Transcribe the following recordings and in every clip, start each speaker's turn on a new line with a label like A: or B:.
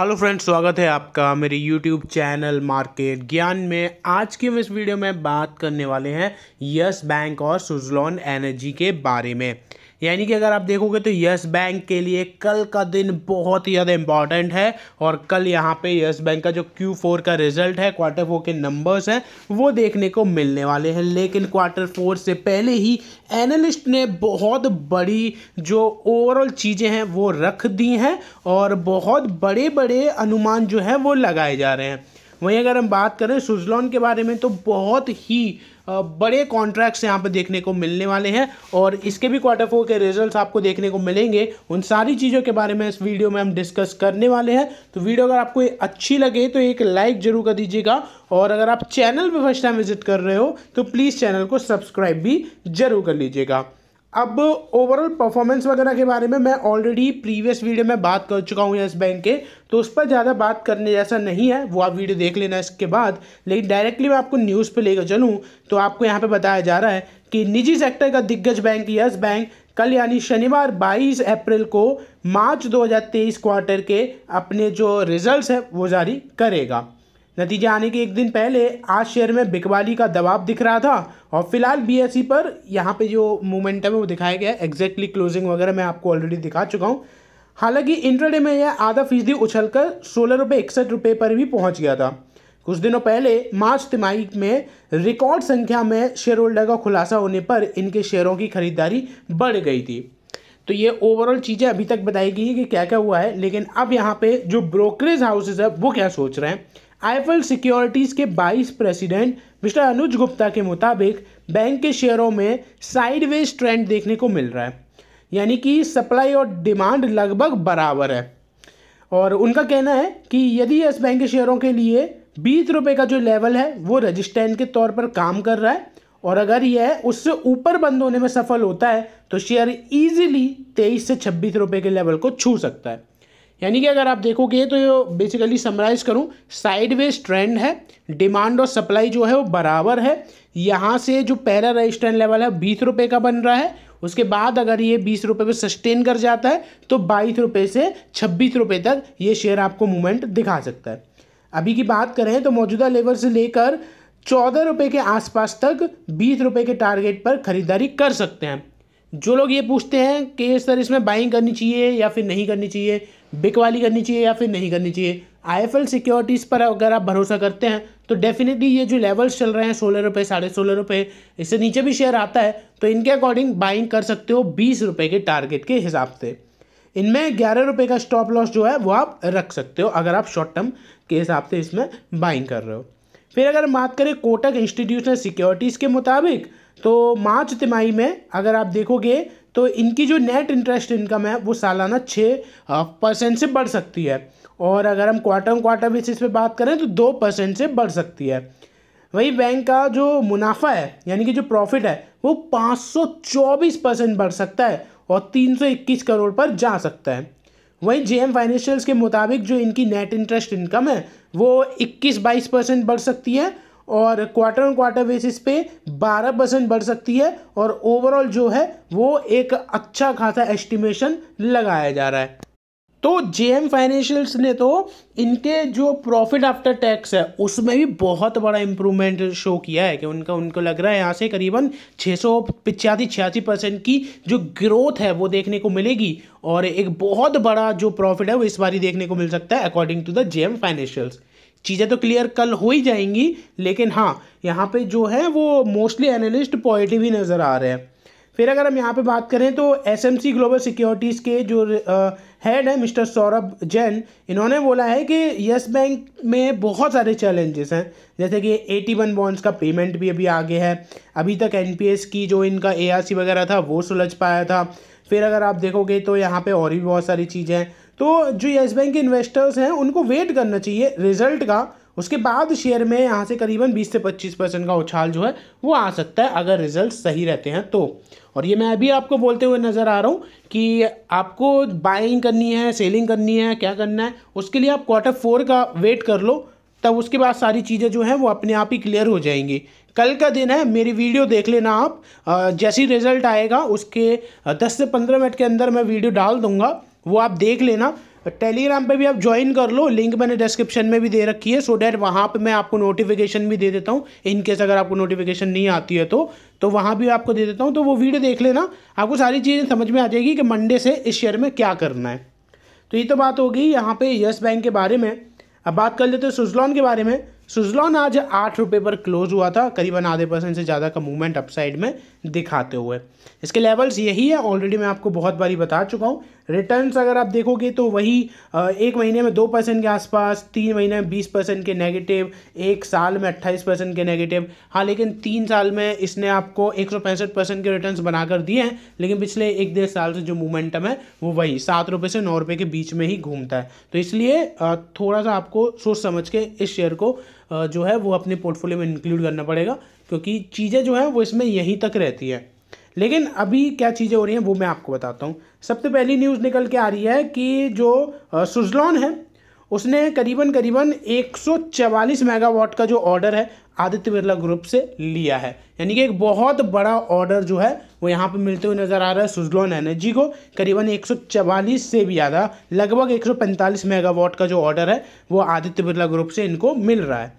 A: hello friends स्वागत है आपका मेरे यूट्यूब चैनल मार्केट ज्ञान में आज की हम इस वीडियो में बात करने वाले हैं यस बैंक और सुजलॉन एनर्जी के बारे में यानी कि अगर आप देखोगे तो यस बैंक के लिए कल का दिन बहुत ही ज़्यादा इंपॉर्टेंट है और कल यहाँ पे यस बैंक का जो क्यू फोर का रिजल्ट है क्वार्टर फोर के नंबर्स हैं वो देखने को मिलने वाले हैं लेकिन क्वार्टर फोर से पहले ही एनालिस्ट ने बहुत बड़ी जो ओवरऑल चीज़ें हैं वो रख दी हैं और बहुत बड़े बड़े अनुमान जो हैं वो लगाए जा रहे हैं वहीं अगर हम बात करें सुजलॉन के बारे में तो बहुत ही बड़े कॉन्ट्रैक्ट्स यहाँ पर देखने को मिलने वाले हैं और इसके भी क्वार्टर फोर के रिजल्ट्स आपको देखने को मिलेंगे उन सारी चीज़ों के बारे में इस वीडियो में हम डिस्कस करने वाले हैं तो वीडियो अगर आपको अच्छी लगे तो एक लाइक जरूर कर दीजिएगा और अगर आप चैनल पर फर्स्ट टाइम विजिट कर रहे हो तो प्लीज़ चैनल को सब्सक्राइब भी जरूर कर लीजिएगा अब ओवरऑल परफॉर्मेंस वगैरह के बारे में मैं ऑलरेडी प्रीवियस वीडियो में बात कर चुका हूँ येस बैंक के तो उस पर ज़्यादा बात करने जैसा नहीं है वो आप वीडियो देख लेना इसके बाद लेकिन डायरेक्टली मैं आपको न्यूज़ पे लेकर चलूँ तो आपको यहाँ पे बताया जा रहा है कि निजी सेक्टर का दिग्गज बैंक यस बैंक कल यानी शनिवार 22 अप्रैल को मार्च 2023 क्वार्टर के अपने जो रिजल्ट्स हैं वो जारी करेगा नतीजे आने के एक दिन पहले आज शेयर में बिकवाली का दबाव दिख रहा था और फिलहाल बी e पर यहाँ पे जो मूवमेंट है वो दिखाया गया है एग्जैक्टली क्लोजिंग वगैरह मैं आपको ऑलरेडी दिखा चुका हूँ हालांकि इंट्राडे में यह आधा फीसदी उछल कर सोलह रुपये इकसठ रुपये पर भी पहुँच गया था कुछ दिनों पहले मार्च तिमाही में रिकॉर्ड संख्या में शेयर होल्डर का खुलासा होने पर इनके शेयरों की खरीदारी बढ़ गई थी तो ये ओवरऑल चीज़ें अभी तक बताई गई है कि क्या क्या हुआ है लेकिन अब यहाँ पे जो ब्रोकरेज हाउसेज है वो क्या सोच रहे हैं आईफल सिक्योरिटीज़ के 22 प्रेसिडेंट मिस्टर अनुज गुप्ता के मुताबिक बैंक के शेयरों में साइडवेज ट्रेंड देखने को मिल रहा है यानी कि सप्लाई और डिमांड लगभग बराबर है और उनका कहना है कि यदि यस बैंक के शेयरों के लिए बीस रुपये का जो लेवल है वो रजिस्टेंट के तौर पर काम कर रहा है और अगर यह उससे ऊपर बंद होने में सफल होता है तो शेयर इजीली तेईस से छब्बीस रुपये के लेवल को छू सकता है यानी कि अगर आप देखोगे तो बेसिकली समराइज करूँ साइडवेज ट्रेंड है डिमांड और सप्लाई जो है वो बराबर है यहाँ से जो पहला रजिस्टेंट लेवल है बीस रुपये का बन रहा है उसके बाद अगर ये बीस रुपये पर सस्टेन कर जाता है तो बाईस रुपये से छब्बीस रुपये तक ये शेयर आपको मूवमेंट दिखा सकता है अभी की बात करें तो मौजूदा लेवल से लेकर चौदह रुपये के आसपास तक बीस रुपये के टारगेट पर खरीदारी कर सकते हैं जो लोग ये पूछते हैं कि सर इसमें बाइंग करनी चाहिए या फिर नहीं करनी चाहिए बिक वाली करनी चाहिए या फिर नहीं करनी चाहिए आई एफ एल सिक्योरिटीज़ पर अगर आप भरोसा करते हैं तो डेफिनेटली ये जो लेवल्स चल रहे हैं सोलह रुपये साढ़े सोलह रुपये इससे नीचे भी शेयर आता है तो इनके अकॉर्डिंग बाइंग कर सकते हो बीस रुपये के टारगेट के हिसाब से इनमें ग्यारह रुपये का स्टॉप लॉस जो है वो आप रख सकते हो अगर आप शॉर्ट टर्म के हिसाब से इसमें बाइंग कर रहे हो फिर अगर बात करें कोटक इंस्टीट्यूशनल सिक्योरिटीज़ के मुताबिक तो मार्च तिमाही में अगर आप देखोगे तो इनकी जो नेट इंटरेस्ट इनकम है वो सालाना छः परसेंट से बढ़ सकती है और अगर हम क्वार्टर ऑन क्वार्टर बेसिस पे बात करें तो दो परसेंट से बढ़ सकती है वही बैंक का जो मुनाफा है यानी कि जो प्रॉफिट है वो चौबीस परसेंट बढ़ सकता है और इक्कीस करोड़ पर जा सकता है वहीं जे एम फाइनेंशियल्स के मुताबिक जो इनकी नेट इंटरेस्ट इनकम है वो इक्कीस बाईस परसेंट बढ़ सकती है और क्वार्टर ऑन क्वार्टर बेसिस पे 12 परसेंट बढ़ सकती है और ओवरऑल जो है वो एक अच्छा खासा एस्टिमेशन लगाया जा रहा है तो जे एम फाइनेंशियल्स ने तो इनके जो प्रॉफिट आफ्टर टैक्स है उसमें भी बहुत बड़ा इम्प्रूवमेंट शो किया है कि उनका उनको लग रहा है यहाँ से करीबन छः सौ पिचासी छियासी परसेंट की जो ग्रोथ है वो देखने को मिलेगी और एक बहुत बड़ा जो प्रॉफिट है वो इस बार ही देखने को मिल सकता है according to the J M financials चीज़ें तो क्लियर कल हो ही जाएंगी लेकिन हाँ यहाँ पे जो है वो मोस्टली एनालिस्ट पॉजिटिव ही नज़र आ रहे हैं फिर अगर हम यहाँ पे बात करें तो S M C global securities के जो हेड है मिस्टर सौरभ जैन इन्होंने बोला है कि येस बैंक में बहुत सारे चैलेंजेस हैं जैसे कि एटी वन बॉन्ड्स का पेमेंट भी अभी आगे है अभी तक एन पी एस की जो इनका ए आर सी वगैरह था वो सुलझ पाया था फिर अगर आप देखोगे तो यहाँ पे और भी बहुत सारी चीज़ें हैं तो जो येस बैंक के इन्वेस्टर्स हैं उनको वेट करना चाहिए रिजल्ट का उसके बाद शेयर में यहाँ से करीबन 20 से 25 परसेंट का उछाल जो है वो आ सकता है अगर रिजल्ट सही रहते हैं तो और ये मैं अभी आपको बोलते हुए नज़र आ रहा हूँ कि आपको बाइंग करनी है सेलिंग करनी है क्या करना है उसके लिए आप क्वार्टर फोर का वेट कर लो तब उसके बाद सारी चीज़ें जो हैं वो अपने आप ही क्लियर हो जाएंगी कल का दिन है मेरी वीडियो देख लेना आप जैसी रिजल्ट आएगा उसके दस से पंद्रह मिनट के अंदर मैं वीडियो डाल दूँगा वो आप देख लेना टेलीग्राम पे भी आप ज्वाइन कर लो लिंक मैंने डिस्क्रिप्शन में भी दे रखी है सो डैट वहाँ पे मैं आपको नोटिफिकेशन भी दे देता हूँ इन केस अगर आपको नोटिफिकेशन नहीं आती है तो तो वहाँ भी आपको दे देता हूँ तो वो वीडियो देख लेना आपको सारी चीज़ें समझ में आ जाएगी कि मंडे से इस शेयर में क्या करना है तो ये तो बात होगी यहाँ पर येस बैंक के बारे में अब बात कर लेते हैं सुजलॉन के बारे में सुजलॉन आज आठ रुपये पर क्लोज हुआ था करीबन आधे परसेंट से ज़्यादा का मूवमेंट अपसाइड में दिखाते हुए इसके लेवल्स यही है ऑलरेडी मैं आपको बहुत बारी बता चुका हूँ रिटर्न्स अगर आप देखोगे तो वही एक महीने में दो परसेंट के आसपास तीन महीने में बीस परसेंट के नेगेटिव एक साल में अट्ठाईस परसेंट के नेगेटिव हाँ लेकिन तीन साल में इसने आपको एक सौ पैंसठ परसेंट के रिटर्न बनाकर दिए हैं लेकिन पिछले एक डेढ़ साल से जो मूवमेंटम है वो वही सात रुपये से नौ रुपये के बीच में ही घूमता है तो इसलिए थोड़ा सा आपको सोच समझ के इस शेयर को जो है वो अपने पोर्टफोलियो में इंक्लूड करना पड़ेगा क्योंकि चीज़ें जो हैं वो इसमें यहीं तक रहती है लेकिन अभी क्या चीज़ें हो रही हैं वो मैं आपको बताता हूँ सबसे पहली न्यूज़ निकल के आ रही है कि जो सुजलॉन है उसने करीबन करीबन 144 मेगावाट का जो ऑर्डर है आदित्य बिरला ग्रुप से लिया है यानी कि एक बहुत बड़ा ऑर्डर जो है वो यहाँ पे मिलते हुए नज़र आ रहा है सुजलॉन एनर्जी को करीबन 144 से भी ज़्यादा लगभग 145 मेगावाट का जो ऑर्डर है वो आदित्य बिरला ग्रुप से इनको मिल रहा है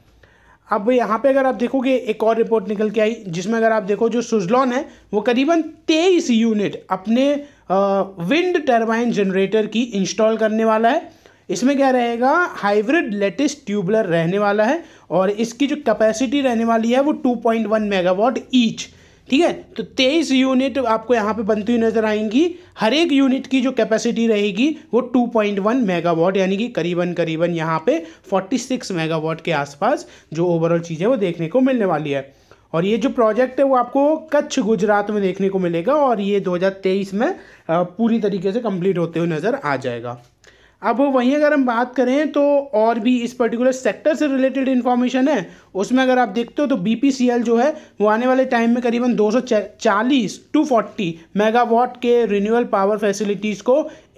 A: अब यहाँ पे अगर आप देखोगे एक और रिपोर्ट निकल के आई जिसमें अगर आप देखो जो सुजलॉन है वो करीबन तेईस यूनिट अपने विंड टर्बाइन जनरेटर की इंस्टॉल करने वाला है इसमें क्या रहेगा हाइब्रिड लेटेस्ट ट्यूबलर रहने वाला है और इसकी जो कैपेसिटी रहने वाली है वो 2.1 मेगावाट ईच ठीक है तो तेईस यूनिट आपको यहाँ पे बनती हुई नजर आएंगी हर एक यूनिट की जो कैपेसिटी रहेगी वो 2.1 मेगावाट यानी कि करीबन करीबन यहाँ पे 46 मेगावाट के आसपास जो ओवरऑल चीज़ है वो देखने को मिलने वाली है और ये जो प्रोजेक्ट है वो आपको कच्छ गुजरात में देखने को मिलेगा और ये 2023 में पूरी तरीके से कंप्लीट होते हुए नज़र आ जाएगा अब वहीं अगर हम बात करें तो और भी इस पर्टिकुलर सेक्टर से रिलेटेड इन्फॉर्मेशन है उसमें अगर आप देखते हो तो बी जो है वो आने वाले टाइम में करीबन 240 टू 40 मेगावाट के रिन्यूअल पावर फैसिलिटीज़ को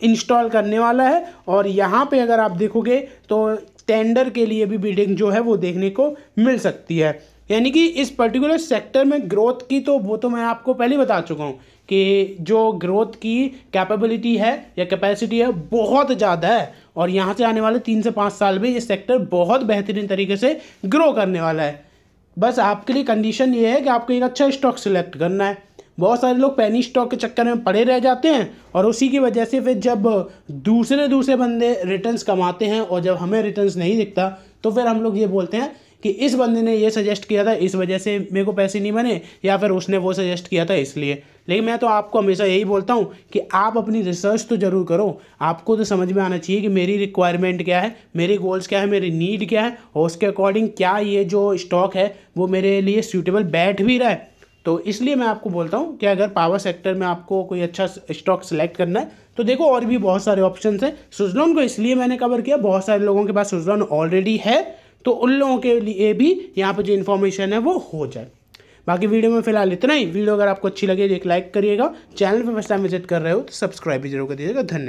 A: इंस्टॉल करने वाला है और यहाँ पे अगर आप देखोगे तो टेंडर के लिए भी बिल्डिंग जो है वो देखने को मिल सकती है यानी कि इस पर्टिकुलर सेक्टर में ग्रोथ की तो वो तो मैं आपको पहले बता चुका हूँ कि जो ग्रोथ की कैपेबिलिटी है या कैपेसिटी है बहुत ज़्यादा है और यहाँ से आने वाले तीन से पाँच साल में ये सेक्टर बहुत बेहतरीन तरीके से ग्रो करने वाला है बस आपके लिए कंडीशन ये है कि आपको एक अच्छा स्टॉक सिलेक्ट करना है बहुत सारे लोग पैनी स्टॉक के चक्कर में पड़े रह जाते हैं और उसी की वजह से फिर जब दूसरे दूसरे बंदे रिटर्न्स कमाते हैं और जब हमें रिटर्न्स नहीं दिखता तो फिर हम लोग ये बोलते हैं कि इस बंदे ने ये सजेस्ट किया था इस वजह से मेरे को पैसे नहीं बने या फिर उसने वो सजेस्ट किया था इसलिए लेकिन मैं तो आपको हमेशा यही बोलता हूँ कि आप अपनी रिसर्च तो ज़रूर करो आपको तो समझ में आना चाहिए कि मेरी रिक्वायरमेंट क्या है मेरे गोल्स क्या है मेरी नीड क्या है और उसके अकॉर्डिंग क्या ये जो स्टॉक है वो मेरे लिए सूटेबल बैठ भी रहा है तो इसलिए मैं आपको बोलता हूँ कि अगर पावर सेक्टर में आपको कोई अच्छा स्टॉक सेलेक्ट करना है तो देखो और भी बहुत सारे ऑप्शन हैं सुजलॉन को इसलिए मैंने कवर किया बहुत सारे लोगों के पास सुजलॉन ऑलरेडी है तो उन लोगों के लिए भी यहाँ पर जो इन्फॉर्मेशन है वो हो जाए बाकी वीडियो में फिलहाल इतना ही वीडियो अगर आपको अच्छी लगे तो एक लाइक करिएगा चैनल पर फर्स्ट टाइम विजिट कर रहे हो तो सब्सक्राइब भी जरूर कर दीजिएगा धन्यवाद